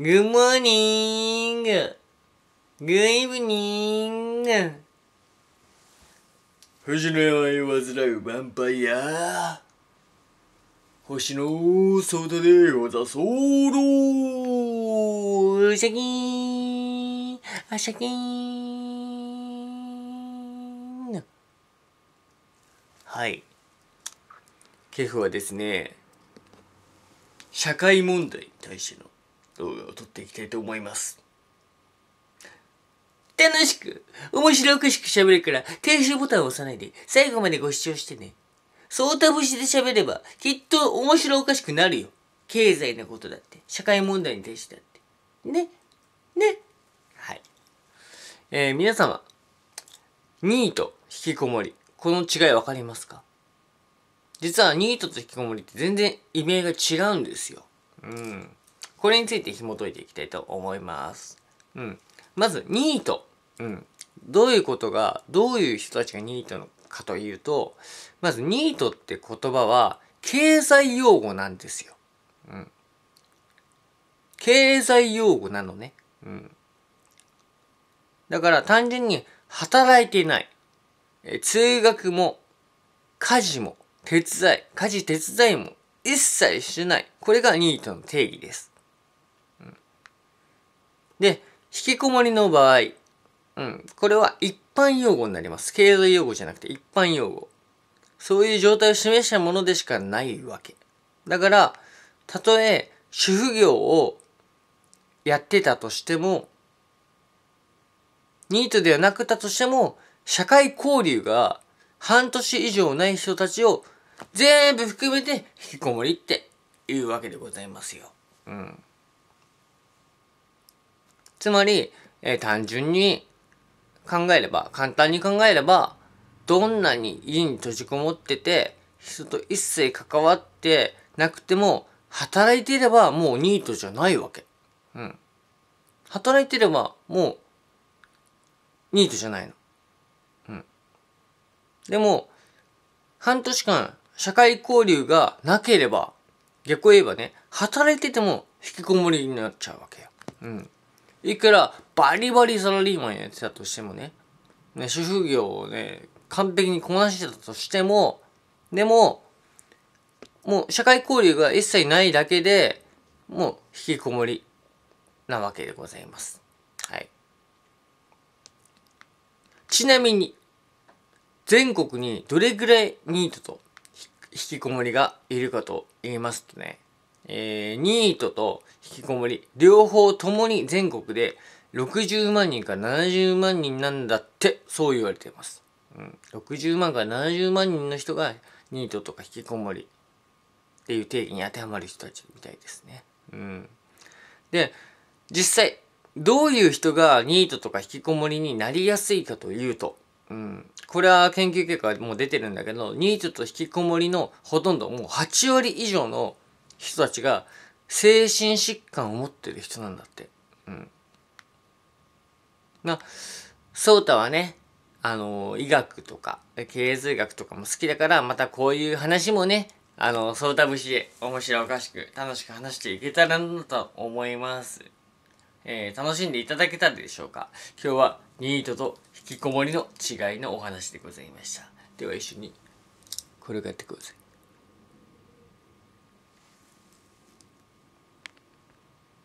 Good morning! Good evening! 星の山に煩うヴァンパイア星の外でおざそうろうさぎーあしゃぎーはい。ケフはですね、社会問題に対しての動画を撮っていきたいと思います。楽しく、面白おかしく喋るから、停止ボタンを押さないで、最後までご視聴してね。そうた節で喋れば、きっと面白おかしくなるよ。経済のことだって、社会問題に対してだって。ね。ね。はい。えー、皆様、ニート、引きこもり。この違いわかりますか実はニートと引きこもりって全然意味合いが違うんですよ。うん。これについて紐解いていきたいと思います。うん。まず、ニート。うん。どういうことが、どういう人たちがニートのかというと、まずニートって言葉は経済用語なんですよ。うん。経済用語なのね。うん。だから単純に働いていない。え通学も、家事も、手伝い、家事手伝いも一切してない。これがニートの定義です。で、引きこもりの場合、うん、これは一般用語になります。経済用語じゃなくて一般用語。そういう状態を示したものでしかないわけ。だから、たとえ主婦業をやってたとしても、ニートではなくたとしても、社会交流が半年以上ない人たちを全部含めて引きこもりっていうわけでございますよ。うん。つまり、えー、単純に考えれば、簡単に考えれば、どんなに家に閉じこもってて、人と一切関わってなくても、働いていればもうニートじゃないわけ。うん。働いてればもう、ニートじゃないの。うん。でも、半年間、社会交流がなければ、逆を言えばね、働いてても引きこもりになっちゃうわけよ。うん。いくらバリバリサラリーマンやってたとしてもね、ね、主婦業をね、完璧にこなしてたとしても、でも、もう社会交流が一切ないだけで、もう引きこもりなわけでございます。はい。ちなみに、全国にどれぐらいニートと引きこもりがいるかと言いますとね、えー、ニートと引きこもり、両方ともに全国で60万人から70万人なんだって、そう言われています。うん、60万から70万人の人がニートとか引きこもりっていう定義に当てはまる人たちみたいですね。うん、で、実際、どういう人がニートとか引きこもりになりやすいかというと、うん、これは研究結果もう出てるんだけど、ニートと引きこもりのほとんどもう8割以上の人たちが精神疾患を持ってる人なんだって。うん。まあ、ソーはね、あの、医学とか、経済学とかも好きだから、またこういう話もね、あの、ソータ節で面白おかしく、楽しく話していけたらなと思います。えー、楽しんでいただけたでしょうか今日はニートと引きこもりの違いのお話でございました。では一緒にこれをやってください。